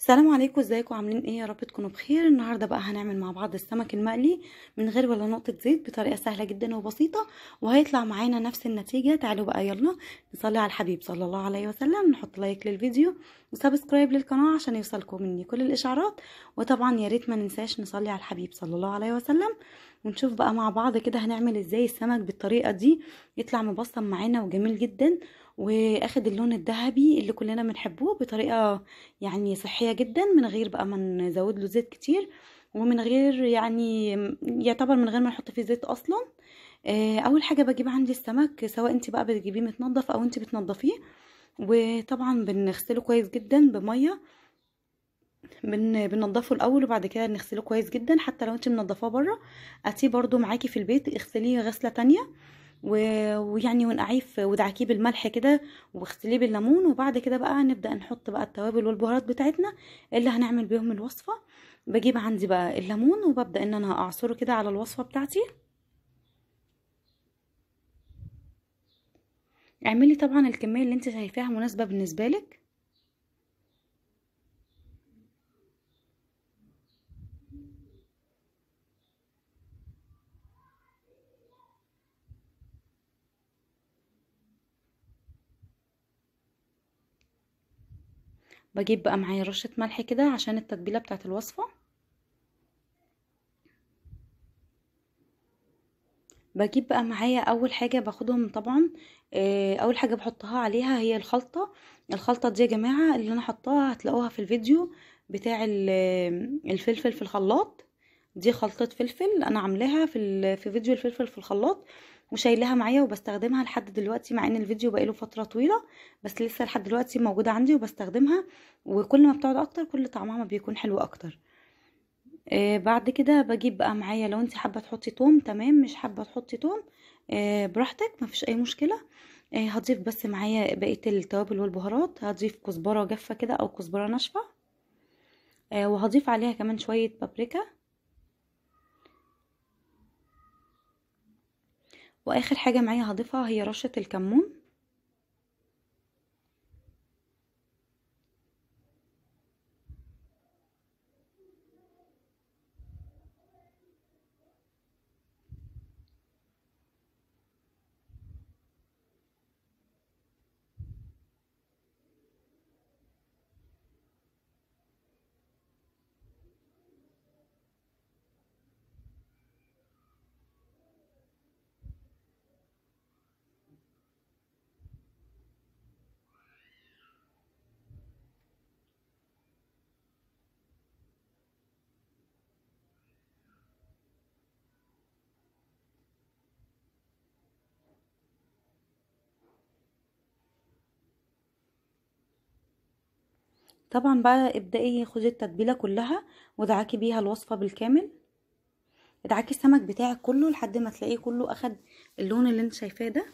السلام عليكم ازيكم عاملين ايه يا رب تكونوا بخير النهارده بقى هنعمل مع بعض السمك المقلي من غير ولا نقطه زيت بطريقه سهله جدا وبسيطه وهيطلع معانا نفس النتيجه تعالوا بقى يلا نصلي على الحبيب صلى الله عليه وسلم نحط لايك للفيديو وسبسكرايب للقناه عشان يوصلكم مني كل الاشعارات وطبعا يا ريت ما ننساش نصلي على الحبيب صلى الله عليه وسلم ونشوف بقى مع بعض كده هنعمل ازاي السمك بالطريقه دي يطلع مبصم معانا وجميل جدا واخد اللون الذهبي اللي كلنا بنحبوه بطريقه يعني صحيه جدا من غير بقى ما نزود له زيت كتير ومن غير يعني يعتبر من غير ما نحط فيه زيت اصلا آه، اول حاجه بجيب عندي السمك سواء انت بقى بتجيبيه متنظف او انت بتنظفيه وطبعا بنغسله كويس جدا بميه بن... بننضفه الاول وبعد كده نغسله كويس جدا حتى لو انت منضفاه بره اتيه برده معاكي في البيت اغسليه غسله تانية ويعني ونقعيف ودعكيب الملح كده واختليه بالليمون وبعد كده بقى نبدا نحط بقى التوابل والبهارات بتاعتنا اللي هنعمل بيهم الوصفه بجيب عندي بقى الليمون وببدا ان انا اعصره كده على الوصفه بتاعتي اعملي طبعا الكميه اللي انت شايفاها مناسبه بالنسبه لك بجيب بقى معايا رشة ملح كده عشان التتبيلة بتاعت الوصفة بجيب بقى معايا اول حاجة باخدهم طبعا آه، اول حاجة بحطها عليها هي الخلطة الخلطة دي يا جماعة اللي انا حطاها هتلاقوها في الفيديو بتاع آه، الفلفل في الخلاط دي خلطة فلفل انا عاملاها في فيديو الفلفل في الخلاط وشايلها معايا وبستخدمها لحد دلوقتي مع ان الفيديو بقاله فتره طويله بس لسه لحد دلوقتي موجوده عندي وبستخدمها وكل ما بتقعد اكتر كل طعمها ما بيكون حلو اكتر آه بعد كده بجيب بقى معايا لو انت حابه تحطي توم تمام مش حابه تحطي توم آه براحتك مفيش اي مشكله آه هضيف بس معايا بقيه التوابل والبهارات هضيف كزبره جافه كده او كزبره ناشفه آه وهضيف عليها كمان شويه بابريكا واخر حاجه معايا هضيفها هي رشه الكمون طبعا بقى ابدأي خدي التتبيلة كلها وادعكي بيها الوصفة بالكامل ادعكي السمك بتاعك كله لحد ما تلاقيه كله اخد اللون اللي انت شايفاه ده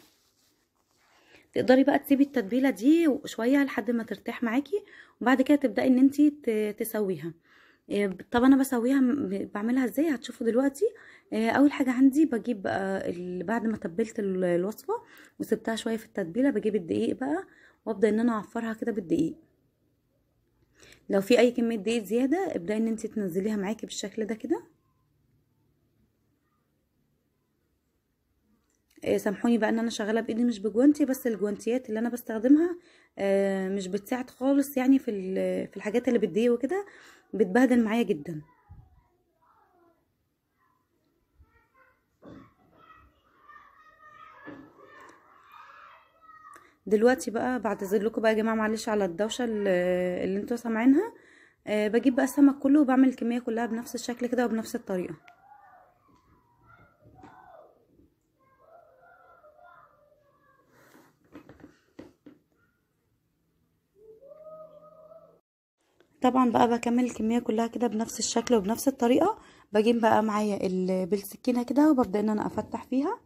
تقدري بقى تسيبي التتبيله دي شويه لحد ما ترتاح معاكي وبعد كده تبداي ان انت تسويها آه، طب انا بسويها بعملها ازاي هتشوفوا دلوقتي آه، اول حاجه عندي بجيب بعد ما تبلت الوصفه وسبتها شويه في التتبيله بجيب الدقيق بقى وابدا ان انا اعفرها كده بالدقيق لو في اي كميه دقيق زياده ابداي ان انت تنزليها معاكي بالشكل ده كده آه، سامحوني بقى ان انا شغاله بايدي مش بجوانتي بس الجوانتيات اللي انا بستخدمها آه، مش بتساعد خالص يعني في في الحاجات اللي بتضيق وكده بتبهدل معايا جدا دلوقتي بقى بعتذر لكم بقى يا جماعه معلش على الدوشه اللي انتوا سامعينها أه بجيب بقى السمك كله وبعمل الكميه كلها بنفس الشكل كده وبنفس الطريقه طبعا بقى بكمل الكميه كلها كده بنفس الشكل وبنفس الطريقه بجيب بقى معايا بالسكينه كده وببدا ان انا افتح فيها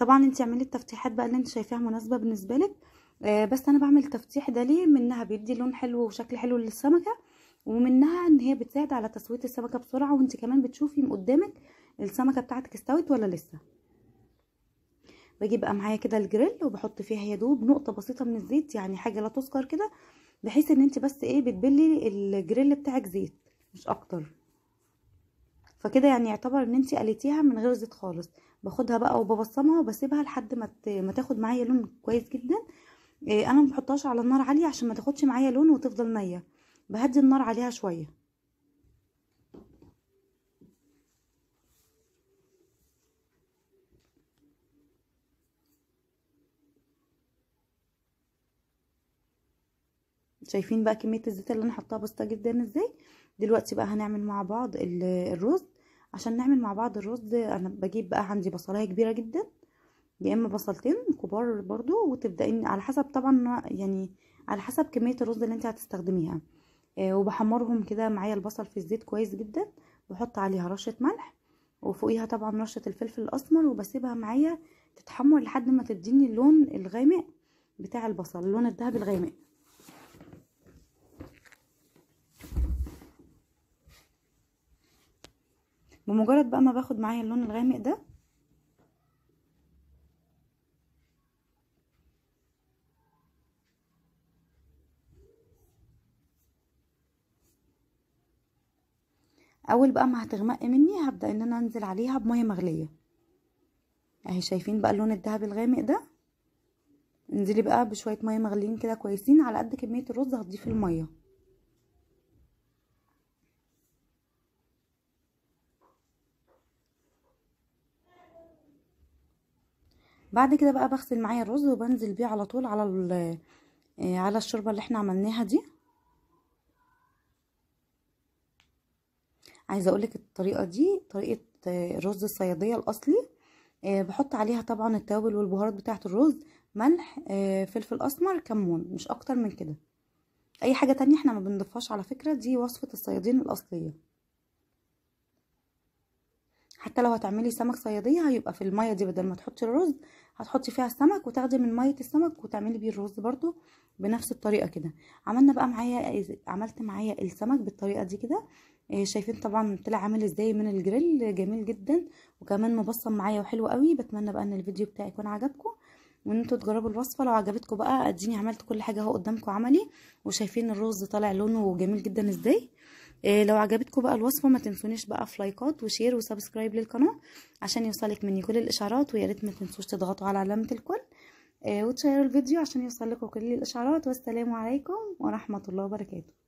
طبعا انت اعملي التفتيحات بقى اللي انت شايفاها مناسبه بالنسبه لك آه بس انا بعمل التفتيح ده ليه منها بيدي لون حلو وشكل حلو للسمكه ومنها ان هي بتساعد على تسويه السمكه بسرعه وانت كمان بتشوفي من قدامك السمكه بتاعتك استوت ولا لسه باجي بقى معايا كده الجريل وبحط فيها يا دوب نقطه بسيطه من الزيت يعني حاجه لا تذكر كده بحيث ان انت بس ايه بتبلي الجريل بتاعك زيت مش اكتر فكده يعني يعتبر ان انت قليتيها من غير زيت خالص باخدها بقى وببصمها وبسيبها لحد ما ما تاخد معايا لون كويس جدا آه، انا ما بحطهاش على النار عاليه عشان ما تاخدش معايا لون وتفضل نيه بهدي النار عليها شويه شايفين بقى كميه الزيت اللي انا حطاها بسيطه جدا ازاي دلوقتي بقى هنعمل مع بعض الرز عشان نعمل مع بعض الرز انا بجيب بقى عندي بصلايه كبيره جدا يا اما بصلتين كبار برضو وتبداين على حسب طبعا يعني على حسب كميه الرز اللي انت هتستخدميها آه وبحمرهم كده معايا البصل في الزيت كويس جدا بحط عليها رشه ملح وفوقيها طبعا رشه الفلفل الاسمر وبسيبها معايا تتحمر لحد ما تديني اللون الغامق بتاع البصل اللون الذهبي الغامق بمجرد بقى ما باخد معايا اللون الغامق ده اول بقى ما هتغمق مني هبدا ان انا انزل عليها بميه مغليه اهي شايفين بقى اللون الذهبي الغامق ده انزلي بقى بشويه ميه مغليين كده كويسين على قد كميه الرز هتضيفي الميه بعد كده بقى بغسل معايا الرز وبنزل بيه على طول على آه، على الشوربه اللي احنا عملناها دي عايزه اقولك الطريقه دي طريقه آه، الرز الصياديه الاصلي آه، بحط عليها طبعا التوابل والبهارات بتاعه الرز ملح فلفل اسمر كمون مش اكتر من كده اي حاجه تانية احنا ما بنضيفهاش على فكره دي وصفه الصيادين الاصليه حتى لو هتعملي سمك صياديه هيبقى في الميه دي بدل ما تحطي الرز هتحطي فيها السمك وتاخدي من ميه السمك وتعملي بيه الرز برضو بنفس الطريقه كده عملنا بقى معايا عملت معايا السمك بالطريقه دي كده آه، شايفين طبعا طلع عامل ازاي من الجريل جميل جدا وكمان مبصم معايا وحلو قوي بتمنى بقى ان الفيديو بتاعي يكون عجبكم وان انتوا تجربوا الوصفه لو عجبتكم بقى اديني عملت كل حاجه اهو قدامكم عملي وشايفين الرز طالع لونه جميل جدا ازاي إيه لو عجبتكم بقى الوصفه ما تنسونيش بقى في لايكات وشير وسبسكرايب للقناه عشان يوصلك مني كل الاشعارات ويا ريت ما تنسوش تضغطوا على علامه الكل إيه وتشيروا الفيديو عشان يوصل لكم كل الاشعارات والسلام عليكم ورحمه الله وبركاته